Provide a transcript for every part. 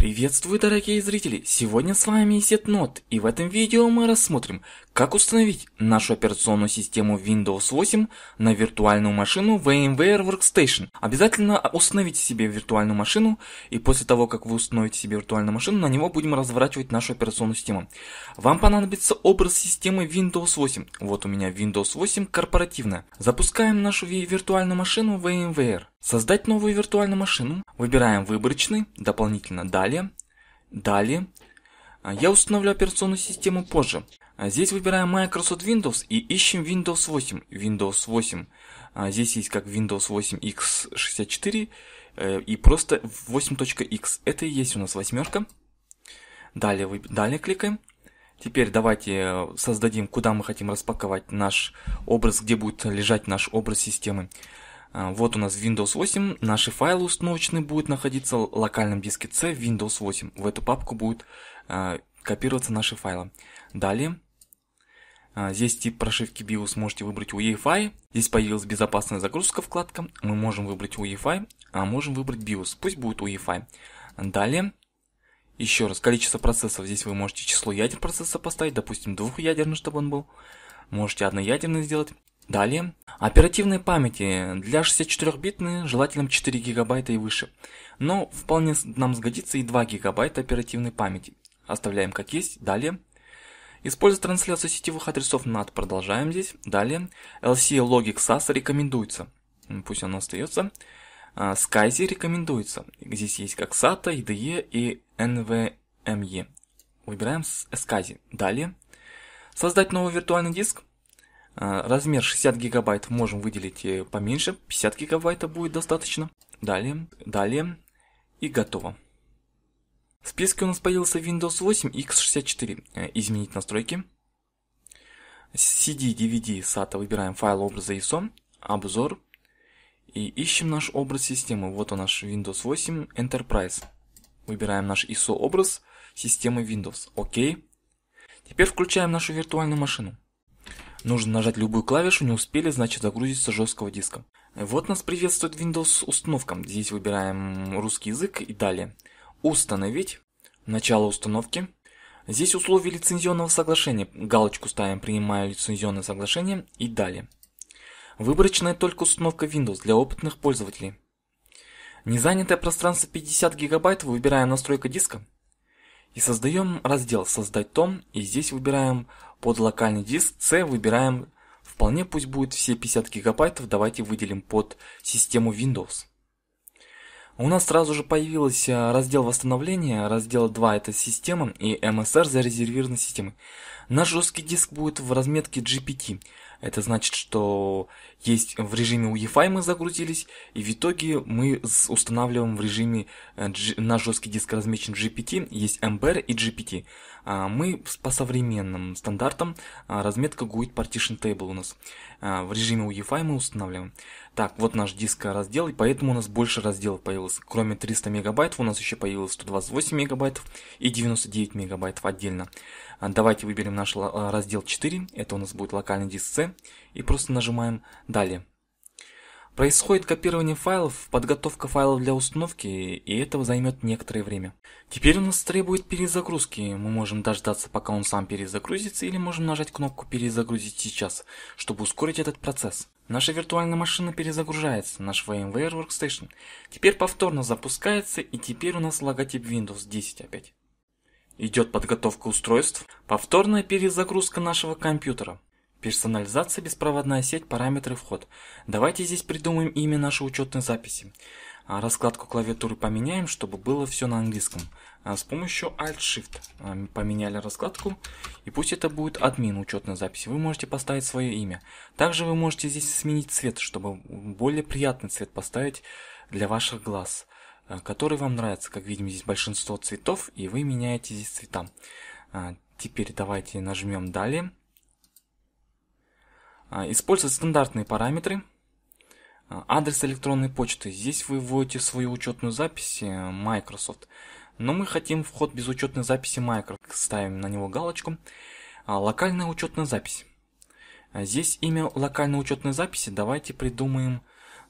Приветствую, дорогие зрители! Сегодня с вами Сетнот, и в этом видео мы рассмотрим, как установить нашу операционную систему Windows 8 на виртуальную машину VMware Workstation? Обязательно установите себе виртуальную машину, и после того, как вы установите себе виртуальную машину, на него будем разворачивать нашу операционную систему. Вам понадобится образ системы Windows 8. Вот у меня Windows 8 корпоративная. Запускаем нашу виртуальную машину VMware. Создать новую виртуальную машину. Выбираем выборочный, дополнительно далее, далее. А, я установлю операционную систему позже. А, здесь выбираем Microsoft Windows и ищем Windows 8. Windows 8. А, здесь есть как Windows 8 x64 э, и просто 8.x. Это и есть у нас восьмерка. Далее, вы... далее кликаем. Теперь давайте э, создадим, куда мы хотим распаковать наш образ, где будет лежать наш образ системы. Вот у нас Windows 8, наши файлы установочные будут находиться в локальном диске C Windows 8. В эту папку будет а, копироваться наши файлы. Далее, а, здесь тип прошивки BIOS можете выбрать UEFI. Здесь появилась безопасная загрузка вкладка. Мы можем выбрать UEFI, а можем выбрать BIOS. Пусть будет UEFI. Далее, еще раз, количество процессов. Здесь вы можете число ядер процесса поставить, допустим, двухъядерный, чтобы он был. Можете одноядерный сделать. Далее, оперативной памяти для 64-битной желательно 4 гигабайта и выше, но вполне нам сгодится и 2 гигабайта оперативной памяти оставляем как есть, далее. Использовать трансляцию сетевых адресов NAT продолжаем здесь, далее. LC Logic SAS рекомендуется, пусть оно остается. А, SkyZ рекомендуется, здесь есть как SATA, IDE и NVMe. Выбираем SkyZ, далее. Создать новый виртуальный диск, а, Размер 60 гигабайт можем выделить э, поменьше, 50 гигабайта будет достаточно. Далее, далее и готово. В списке у нас появился Windows 8 x64. Э, изменить настройки. CD, DVD, SATA выбираем файл образа ISO, обзор. И ищем наш образ системы. Вот он наш Windows 8 Enterprise. Выбираем наш ISO образ системы Windows. Окей. Теперь включаем нашу виртуальную машину. Нужно нажать любую клавишу, не успели, значит загрузится жесткого диска. Э, вот нас приветствует Windows установка. Здесь выбираем русский язык и далее. Установить. Начало установки. Здесь условия лицензионного соглашения. Галочку ставим «Принимаю лицензионное соглашение» и далее. Выборочная только установка Windows для опытных пользователей. Незанятое пространство 50 гигабайт выбираем настройка диска. И создаем раздел «Создать том» и здесь выбираем под локальный диск C, выбираем «Вполне пусть будет все 50 гигабайтов», давайте выделим под систему Windows. У нас сразу же появился э, раздел восстановления, раздел 2 это система и МСР зарезервированной системы. Наш жесткий диск будет в разметке GPT. Это значит, что есть в режиме UEFI мы загрузились, и в итоге мы устанавливаем в режиме э, на жесткий диск размечен GPT, есть MBR и GPT. А, мы по современным стандартам а, разметка GUID Partition Table у нас. А, в режиме UEFI мы устанавливаем. Так, вот наш диск раздел, и поэтому у нас больше разделов появилось. Кроме 300 мегабайт у нас еще появилось 128 мегабайт и 99 мегабайт отдельно. А, давайте выберем наш а, раздел 4, это у нас будет локальный диск C, и просто нажимаем «Далее». Происходит копирование файлов, подготовка файлов для установки, и этого займет некоторое время. Теперь у нас требует перезагрузки, мы можем дождаться пока он сам перезагрузится, или можем нажать кнопку «Перезагрузить сейчас», чтобы ускорить этот процесс. Наша виртуальная машина перезагружается, наш VMware Workstation. Теперь повторно запускается, и теперь у нас логотип Windows 10 опять. Идет подготовка устройств, повторная перезагрузка нашего компьютера. Персонализация, беспроводная сеть, параметры, вход. Давайте здесь придумаем имя нашей учетной записи. А, раскладку клавиатуры поменяем, чтобы было все на английском. А, с помощью Alt-Shift а, поменяли раскладку. И пусть это будет админ учетной записи. Вы можете поставить свое имя. Также вы можете здесь сменить цвет, чтобы более приятный цвет поставить для ваших глаз. Э, который вам нравится. Как видим, здесь большинство цветов, и вы меняете здесь цвета. Э, теперь давайте нажмем «Далее». Э, Использовать стандартные параметры. Адрес электронной почты. Здесь вы вводите свою учетную запись Microsoft. Но мы хотим вход без учетной записи Microsoft. Ставим на него галочку. Локальная учетная запись. Здесь имя локальной учетной записи давайте придумаем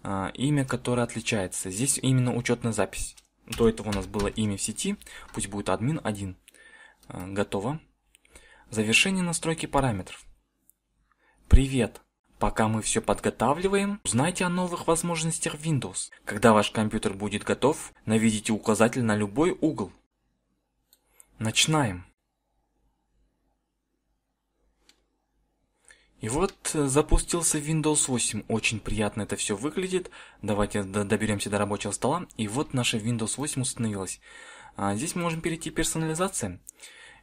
а, имя, которое отличается. Здесь именно учетная запись. До этого у нас было имя в сети, пусть будет админ 1. А, готово. Завершение настройки параметров. Привет! Пока мы все подготавливаем, узнайте о новых возможностях Windows. Когда ваш компьютер будет готов, наведите указатель на любой угол. Начинаем. И вот э, запустился Windows 8, очень приятно это все выглядит. Давайте доберемся до рабочего стола, и вот наша Windows 8 установилась. А здесь мы можем перейти к персонализации.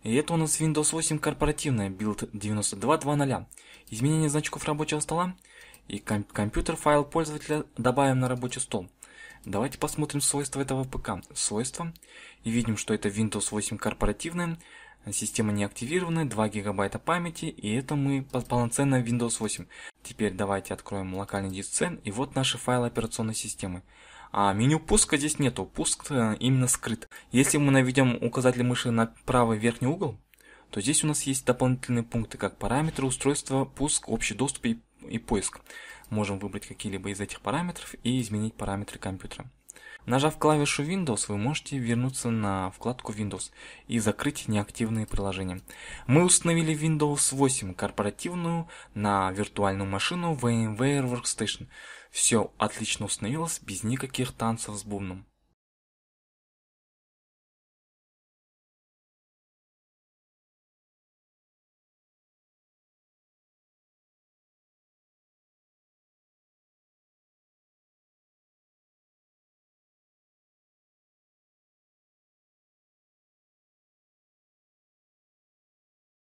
И это у нас Windows 8 корпоративная, build 92.2.0. Изменение значков рабочего стола и ком компьютер файл пользователя добавим на рабочий стол. Давайте посмотрим свойства этого ПК. Свойства. И видим, что это Windows 8 корпоративная. Система не активирована, 2 гигабайта памяти, и это мы полноценно Windows 8. Теперь давайте откроем локальный диск C, и вот наши файлы операционной системы. А меню пуска здесь нету, пуск э, именно скрыт. Если мы наведем указатель мыши на правый верхний угол, то здесь у нас есть дополнительные пункты, как параметры устройства, пуск, общий доступ и, и поиск. Можем выбрать какие-либо из этих параметров и изменить параметры компьютера. Нажав клавишу Windows, вы можете вернуться на вкладку Windows и закрыть неактивные приложения. Мы установили Windows 8 корпоративную на виртуальную машину VMware Workstation. Все отлично установилось без никаких танцев с бубном.